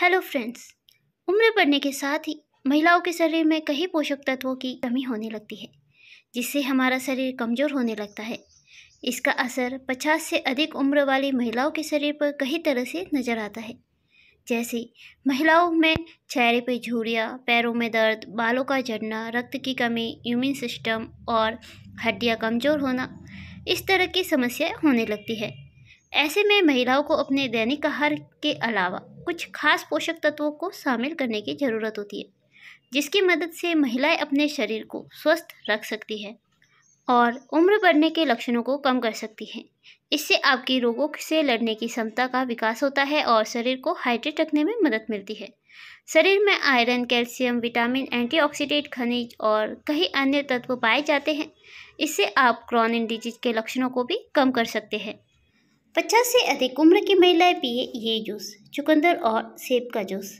hello friends उम्र बढ़ने के साथ ही महिलाओं के शरीर में कई पोषक तत्वों की कमी होने लगती है जिससे हमारा शरीर कमज़ोर होने लगता है इसका असर 50 से अधिक उम्र वाली महिलाओं के शरीर पर कई तरह से नज़र आता है जैसे महिलाओं में चेहरे पर झुरियाँ पैरों में दर्द बालों का झड़ना रक्त की कमी इम्यून सिस्टम और हड्डियाँ कमज़ोर होना इस तरह की समस्या होने लगती है ऐसे में महिलाओं को अपने दैनिक आहार के अलावा कुछ खास पोषक तत्वों को शामिल करने की ज़रूरत होती है जिसकी मदद से महिलाएं अपने शरीर को स्वस्थ रख सकती है और उम्र बढ़ने के लक्षणों को कम कर सकती हैं इससे आपकी रोगों से लड़ने की क्षमता का विकास होता है और शरीर को हाइड्रेट रखने में मदद मिलती है शरीर में आयरन कैल्शियम विटामिन एंटीऑक्सीडेंट खनिज और कई अन्य तत्व पाए जाते हैं इससे आप क्रॉनिक डिजीज के लक्षणों को भी कम कर सकते हैं पचास से अधिक उम्र की महिलाएं पिए ये जूस चुकंदर और सेब का जूस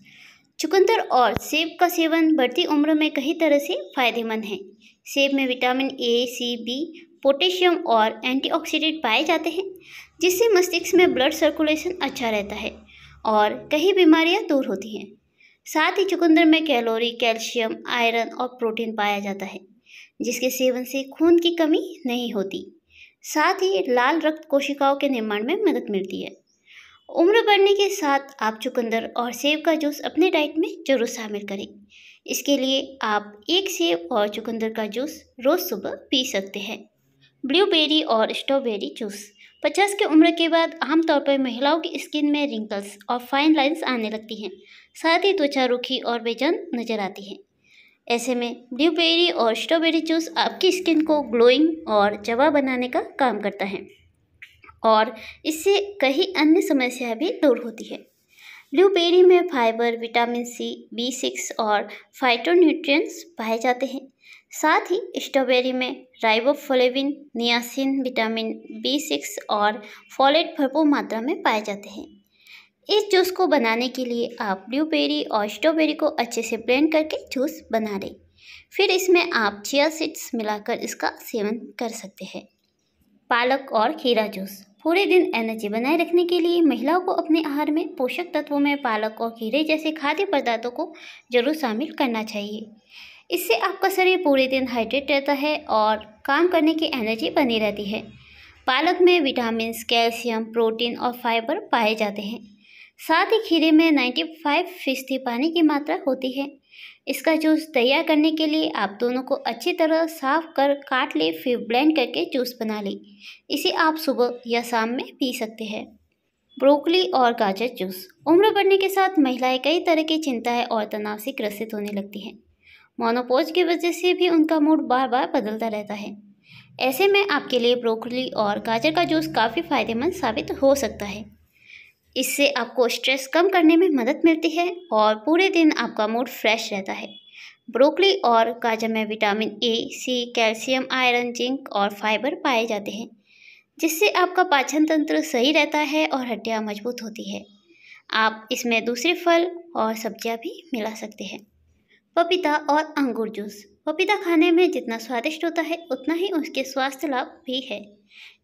चुकंदर और सेब का सेवन बढ़ती उम्र में कई तरह से फायदेमंद है सेब में vitamin A C B potassium और एंटीऑक्सीडेंट पाए जाते हैं जिससे मस्तिष्क में ब्लड सर्कुलेशन अच्छा रहता है और कई बीमारियां दूर होती हैं साथ ही चुकंदर में कैलोरी कैल्शियम आयरन और प्रोटीन पाया जाता है जिसके सेवन से खून की कमी नहीं होती साथ ही लाल रक्त कोशिकाओं के निर्माण में मदद मिलती है उम्र बढ़ने के साथ आप चुकंदर और सेब का जूस अपने डाइट में जरूर शामिल करें इसके लिए आप एक सेब और चुकंदर का जूस रोज़ सुबह पी सकते हैं ब्लूबेरी और स्ट्रॉबेरी जूस पचास की उम्र के बाद आमतौर पर महिलाओं की स्किन में रिंकल्स और फाइन लाइंस आने लगती हैं साथ ही त्वचा रुखी और बेजान नजर आती है ऐसे में ब्लूबेरी और स्ट्रॉबेरी जूस आपकी स्किन को ग्लोइंग और जवा बनाने का काम करता है और इससे कई अन्य समस्याएं भी दूर होती है ब्लूबेरी में fibre vitamin C B six और फाइटोन्यूट्रिएंट्स पाए जाते हैं साथ ही स्ट्रॉबेरी में riboflavin niacin vitamin B six और फॉलेट भरपूर मात्रा में पाए जाते हैं इस जूस को बनाने के लिए आप ब्लूबेरी और स्ट्रॉबेरी को अच्छे से ब्लेंड करके जूस बना लें फिर इसमें आप चिया सीड्स मिलाकर इसका सेवन कर सकते हैं पालक और खीरा जूस पूरे दिन एनर्जी बनाए रखने के लिए महिलाओं को अपने आहार में पोषक तत्वों में पालक और खीरे जैसे खाद्य पदार्थों को जरूर शामिल करना चाहिए इससे आपका शरीर पूरे दिन हाइड्रेट रहता है और काम करने की एनर्जी बनी रहती है पालक में विटामिन कैल्शियम प्रोटीन और फाइबर पाए जाते हैं साथ ही खीरे में 95 फीसदी पानी की मात्रा होती है इसका जूस तैयार करने के लिए आप दोनों को अच्छी तरह साफ कर काट लें फिर ब्लेंड करके जूस बना लें इसे आप सुबह या शाम में पी सकते हैं ब्रोकली और गाजर जूस उम्र बढ़ने के साथ महिलाएं कई तरह की चिंताएं और तनाव से ग्रसित होने लगती हैं मोनोपोज की वजह से भी उनका मूड बार बार बदलता रहता है ऐसे में आपके लिए ब्रोकली और गाजर का जूस काफ़ी फायदेमंद साबित हो सकता है इससे आपको स्ट्रेस कम करने में मदद मिलती है और पूरे दिन आपका मूड फ्रेश रहता है ब्रोकली और गाजर में vitamin A C calcium iron zinc और फाइबर पाए जाते हैं जिससे आपका पाचन तंत्र सही रहता है और हड्डियाँ मजबूत होती है आप इसमें दूसरे फल और सब्जियाँ भी मिला सकते हैं पपीता और अंगूर जूस पपीता खाने में जितना स्वादिष्ट होता है उतना ही उसके स्वास्थ्य लाभ भी है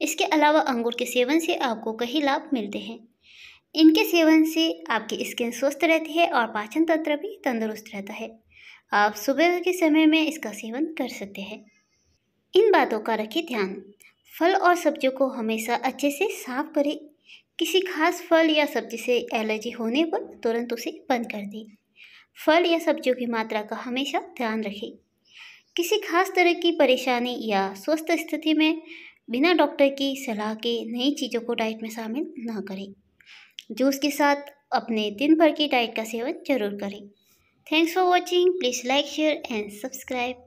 इसके अलावा अंगूर के सेवन से आपको कई लाभ मिलते हैं इनके सेवन से आपकी स्किन स्वस्थ रहती है और पाचन तंत्र भी तंदुरुस्त रहता है आप सुबह के समय में इसका सेवन कर सकते हैं इन बातों का रखें ध्यान फल और सब्जियों को हमेशा अच्छे से साफ करें किसी खास फल या सब्जी से एलर्जी होने पर तुरंत उसे बंद कर दें फल या सब्जियों की मात्रा का हमेशा ध्यान रखें किसी खास तरह की परेशानी या स्वस्थ स्थिति में बिना डॉक्टर की सलाह के नई चीज़ों को डाइट में शामिल ना करें जूस के साथ अपने दिन भर की डाइट का सेवन जरूर करें thanks for watching please like share and subscribe